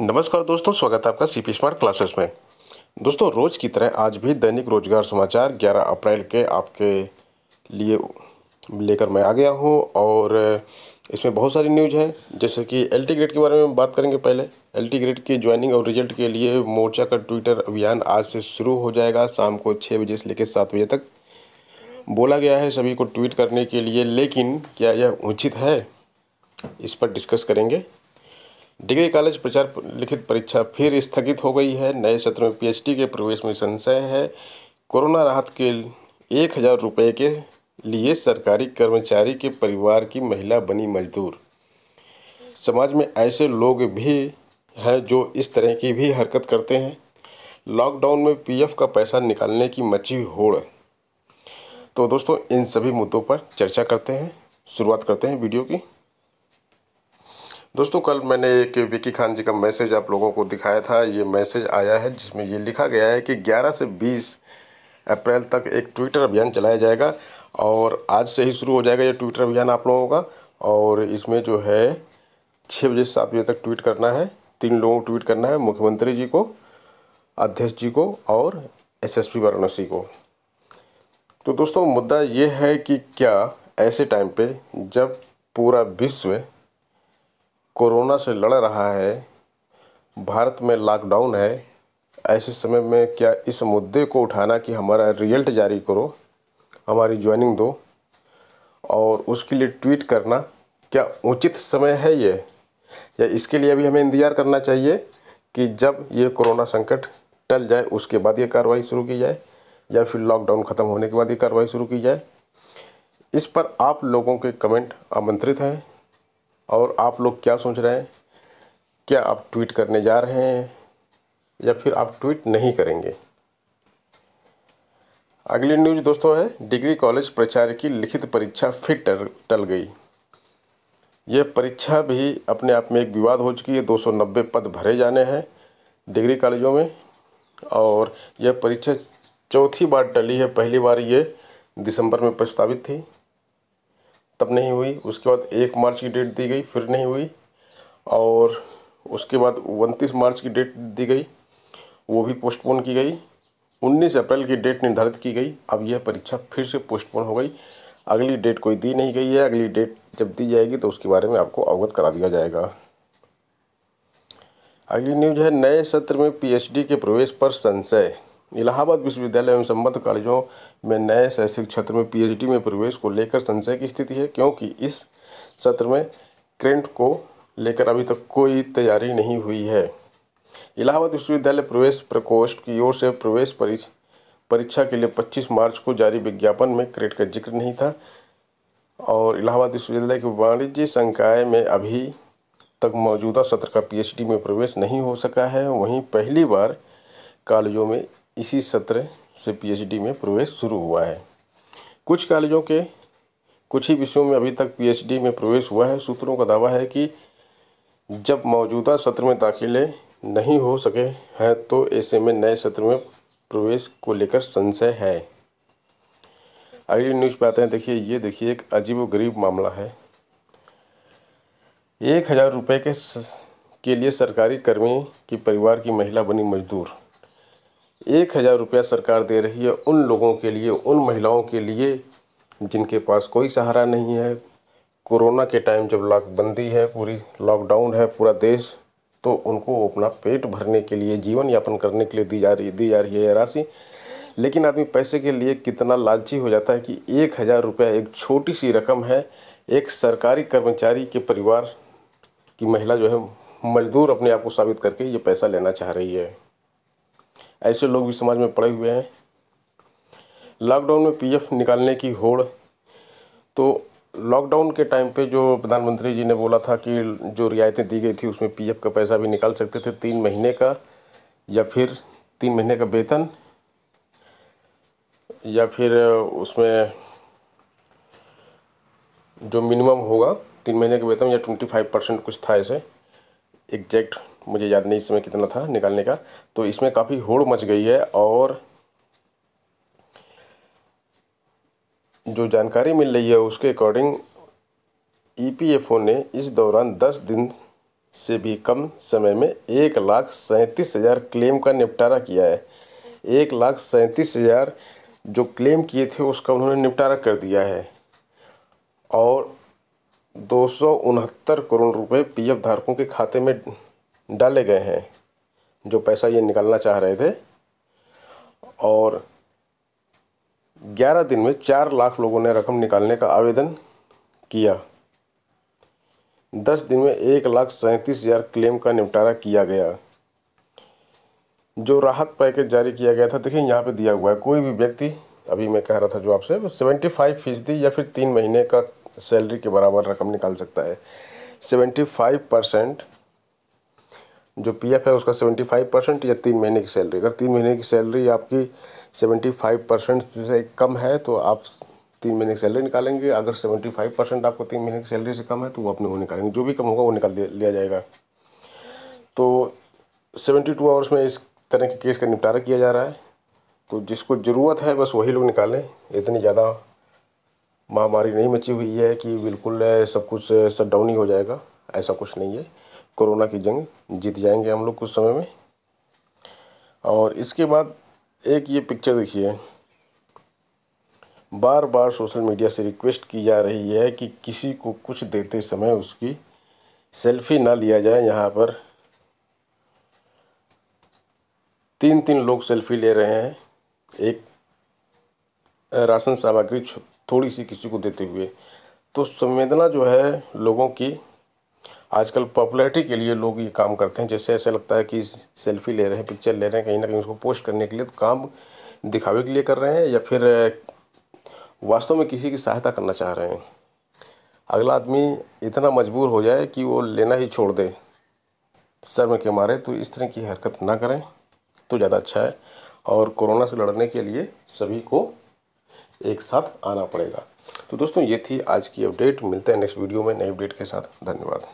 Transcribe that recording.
नमस्कार दोस्तों स्वागत है आपका सी पी स्मार्ट क्लासेस में दोस्तों रोज़ की तरह आज भी दैनिक रोजगार समाचार 11 अप्रैल के आपके लिए लेकर मैं आ गया हूं और इसमें बहुत सारी न्यूज है जैसे कि एल टी ग्रेड के बारे में बात करेंगे पहले एल टी ग्रेड की ज्वाइनिंग और रिजल्ट के लिए मोर्चा का ट्विटर अभियान आज से शुरू हो जाएगा शाम को छः बजे से लेकर सात बजे तक बोला गया है सभी को ट्वीट करने के लिए लेकिन क्या यह उचित है इस पर डिस्कस करेंगे डिग्री कॉलेज प्रचार लिखित परीक्षा फिर स्थगित हो गई है नए सत्र में पीएचडी के प्रवेश में संशय है कोरोना राहत के एक हज़ार रुपये के लिए सरकारी कर्मचारी के परिवार की महिला बनी मजदूर समाज में ऐसे लोग भी हैं जो इस तरह की भी हरकत करते हैं लॉकडाउन में पीएफ का पैसा निकालने की मची होड़ तो दोस्तों इन सभी मुद्दों पर चर्चा करते हैं शुरुआत करते हैं वीडियो की दोस्तों कल मैंने एक विकी खान जी का मैसेज आप लोगों को दिखाया था ये मैसेज आया है जिसमें ये लिखा गया है कि 11 से 20 अप्रैल तक एक ट्विटर अभियान चलाया जाएगा और आज से ही शुरू हो जाएगा ये ट्विटर अभियान आप लोगों का और इसमें जो है छः बजे से सात बजे तक ट्वीट करना है तीन लोगों को ट्वीट करना है मुख्यमंत्री जी को अध्यक्ष जी को और एस वाराणसी को तो दोस्तों मुद्दा ये है कि क्या ऐसे टाइम पर जब पूरा विश्व कोरोना से लड़ रहा है भारत में लॉकडाउन है ऐसे समय में क्या इस मुद्दे को उठाना कि हमारा रिजल्ट जारी करो हमारी ज्वाइनिंग दो और उसके लिए ट्वीट करना क्या उचित समय है ये या इसके लिए अभी हमें इंतज़ार करना चाहिए कि जब ये कोरोना संकट टल जाए उसके बाद ये कार्रवाई शुरू की जाए या फिर लॉकडाउन ख़त्म होने के बाद ये कार्रवाई शुरू की जाए इस पर आप लोगों के कमेंट आमंत्रित हैं और आप लोग क्या सोच रहे हैं क्या आप ट्वीट करने जा रहे हैं या फिर आप ट्वीट नहीं करेंगे अगली न्यूज दोस्तों है डिग्री कॉलेज प्राचार्य की लिखित परीक्षा फिर टल गई यह परीक्षा भी अपने आप में एक विवाद हो चुकी है 290 पद भरे जाने हैं डिग्री कॉलेजों में और यह परीक्षा चौथी बार टली है पहली बार ये दिसंबर में प्रस्तावित थी तब नहीं हुई उसके बाद एक मार्च की डेट दी गई फिर नहीं हुई और उसके बाद उनतीस मार्च की डेट दी गई वो भी पोस्टपोन की गई उन्नीस अप्रैल की डेट निर्धारित की गई अब यह परीक्षा फिर से पोस्टपोन हो गई अगली डेट कोई दी नहीं गई है अगली डेट जब दी जाएगी तो उसके बारे में आपको अवगत करा दिया जाएगा अगली न्यूज है नए सत्र में पीएचडी के प्रवेश पर संशय इलाहाबाद विश्वविद्यालय एवं संबद्ध कॉलेजों में नए शैक्षिक क्षेत्र में पीएचडी में प्रवेश को लेकर संशय की स्थिति है क्योंकि इस सत्र में क्रेंट को लेकर अभी तक कोई तैयारी नहीं हुई है इलाहाबाद विश्वविद्यालय प्रवेश प्रकोष्ठ की ओर से प्रवेश परीक्षा के लिए 25 मार्च को जारी विज्ञापन में क्रेट का जिक्र नहीं था और इलाहाबाद विश्वविद्यालय के वाणिज्य संकाय में अभी तक मौजूदा सत्र का पीएचडी में प्रवेश नहीं हो सका है वहीं पहली बार कॉलेजों में इसी सत्र से पीएचडी में प्रवेश शुरू हुआ है कुछ कॉलेजों के कुछ ही विषयों में अभी तक पीएचडी में प्रवेश हुआ है सूत्रों का दावा है कि जब मौजूदा सत्र में दाखिले नहीं हो सके हैं तो ऐसे में नए सत्र में प्रवेश को लेकर संशय है अगली न्यूज़ पे आते हैं देखिए ये देखिए एक अजीब गरीब मामला है एक हज़ार रुपये के के लिए सरकारी कर्मी की परिवार की महिला बनी मजदूर एक हज़ार रुपया सरकार दे रही है उन लोगों के लिए उन महिलाओं के लिए जिनके पास कोई सहारा नहीं है कोरोना के टाइम जब लॉकबंदी है पूरी लॉकडाउन है पूरा देश तो उनको अपना पेट भरने के लिए जीवन यापन करने के लिए दी जा रही दी जा रही है यह राशि लेकिन आदमी पैसे के लिए कितना लालची हो जाता है कि एक हज़ार रुपया एक छोटी सी रकम है एक सरकारी कर्मचारी के परिवार की महिला जो है मजदूर अपने आप को साबित करके ये पैसा लेना चाह रही है ऐसे लोग भी समाज में पड़े हुए हैं लॉकडाउन में पीएफ निकालने की होड़ तो लॉकडाउन के टाइम पे जो प्रधानमंत्री जी ने बोला था कि जो रियायतें दी गई थी उसमें पीएफ का पैसा भी निकाल सकते थे तीन महीने का या फिर तीन महीने का वेतन या फिर उसमें जो मिनिमम होगा तीन महीने का वेतन या ट्वेंटी फाइव परसेंट कुछ था ऐसे एग्जैक्ट मुझे याद नहीं इस समय कितना था निकालने का तो इसमें काफ़ी होड़ मच गई है और जो जानकारी मिल रही है उसके अकॉर्डिंग ईपीएफओ e ने इस दौरान 10 दिन से भी कम समय में एक लाख सैंतीस हज़ार क्लेम का निपटारा किया है एक लाख सैंतीस हज़ार जो क्लेम किए थे उसका उन्होंने निपटारा कर दिया है और दो सौ उनहत्तर करोड़ रुपए पीएफ धारकों के खाते में डाले गए हैं जो पैसा ये निकालना चाह रहे थे और 11 दिन में चार लाख लोगों ने रकम निकालने का आवेदन किया दस दिन में एक लाख सैंतीस हज़ार क्लेम का निपटारा किया गया जो राहत पैकेज जारी किया गया था देखिए यहाँ पे दिया हुआ है कोई भी व्यक्ति अभी मैं कह रहा था जो आपसे सेवेंटी फाइव फीसदी या फिर तीन महीने का सैलरी के बराबर रकम निकाल सकता है सेवेंटी फाइव परसेंट जो पीएफ है उसका सेवेंटी फाइव परसेंट या तीन महीने की सैलरी अगर तीन महीने की सैलरी आपकी सेवेंटी फाइव परसेंट से कम है तो आप तीन महीने की सैलरी निकालेंगे अगर सेवेंटी फाइव परसेंट आपको तीन महीने की सैलरी से कम है तो वो अपने वो निकालेंगे जो भी कम होगा वो निकाल लिया जाएगा तो सेवेंटी टू आवर्स में इस तरह के केस का निपटारा किया जा रहा है तो जिसको ज़रूरत है बस वही लोग निकालें इतनी ज़्यादा महामारी नहीं मची हुई है कि बिल्कुल सब कुछ शट डाउन ही हो जाएगा ऐसा कुछ नहीं है कोरोना की जंग जीत जाएंगे हम लोग कुछ समय में और इसके बाद एक ये पिक्चर देखिए बार बार सोशल मीडिया से रिक्वेस्ट की जा रही है कि किसी को कुछ देते समय उसकी सेल्फी ना लिया जाए यहाँ पर तीन तीन लोग सेल्फी ले रहे हैं एक राशन सामग्री थोड़ी सी किसी को देते हुए तो संवेदना जो है लोगों की आजकल पॉपुलैरिटी के लिए लोग ये काम करते हैं जैसे ऐसा लगता है कि सेल्फी ले रहे हैं पिक्चर ले रहे हैं कहीं ना कहीं उसको पोस्ट करने के लिए तो काम दिखावे के लिए कर रहे हैं या फिर वास्तव में किसी की सहायता करना चाह रहे हैं अगला आदमी इतना मजबूर हो जाए कि वो लेना ही छोड़ दे शर्म के मारे तो इस तरह की हरकत ना करें तो ज़्यादा अच्छा है और कोरोना से लड़ने के लिए सभी को एक साथ आना पड़ेगा तो दोस्तों ये थी आज की अपडेट मिलते हैं नेक्स्ट वीडियो में नई अपडेट के साथ धन्यवाद